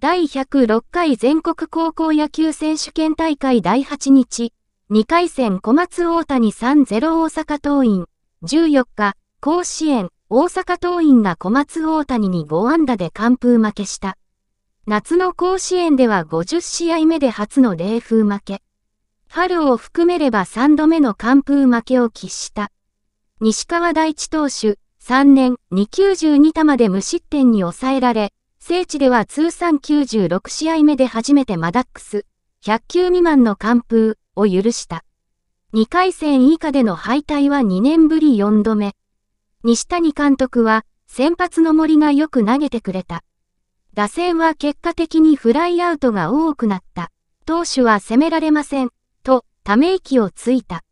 第106回全国高校野球選手権大会第8日、2回戦小松大谷3-0大阪桐蔭、14日、甲子園、大阪桐蔭が小松大谷に5安打で完封負けした。夏の甲子園では50試合目で初の冷風負け。春を含めれば3度目の完封負けを喫した。西川大地投手、3年292球まで無失点に抑えられ、聖地では通算96試合目で初めてマダックス、100球未満の完封を許した。2回戦以下での敗退は2年ぶり4度目。西谷監督は、先発の森がよく投げてくれた。打線は結果的にフライアウトが多くなった。投手は攻められません。と、ため息をついた。